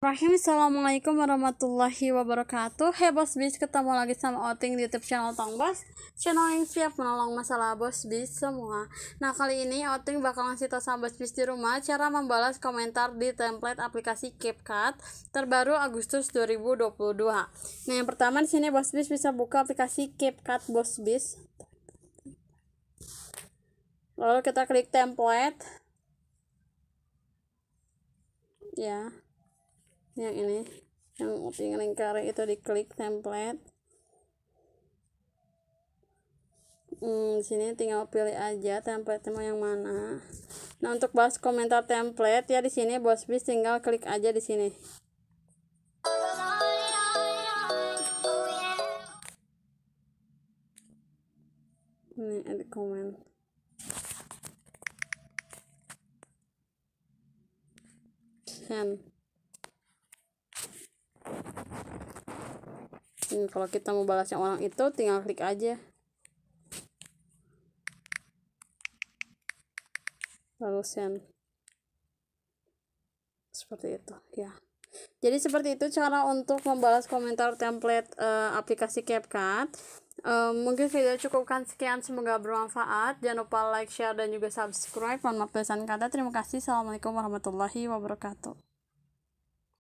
Rahim, Assalamualaikum warahmatullahi wabarakatuh Hey Bos Bis, ketemu lagi sama Oting di YouTube channel Tong Bos Channel yang siap menolong masalah Bos Bis semua Nah kali ini Oting bakal ngasih tau sama Bos Bis di rumah Cara membalas komentar di template aplikasi CapCut Terbaru Agustus 2022 Nah yang pertama di sini Bos Bis bisa buka aplikasi CapCut Bos Bis Lalu kita klik template Ya yeah yang ini yang pingin lingkari itu diklik template hmm, sini tinggal pilih aja template mau yang mana nah untuk bahas komentar template ya di sini bos bis tinggal klik aja di sini ini ada komen. send hmm, kalau kita mau yang orang itu tinggal klik aja lalu send seperti itu ya jadi seperti itu cara untuk membalas komentar template uh, aplikasi CapCut Um, mungkin video cukupkan sekian semoga bermanfaat jangan lupa like share dan juga subscribe mohon maaf kata terima kasih assalamualaikum warahmatullahi wabarakatuh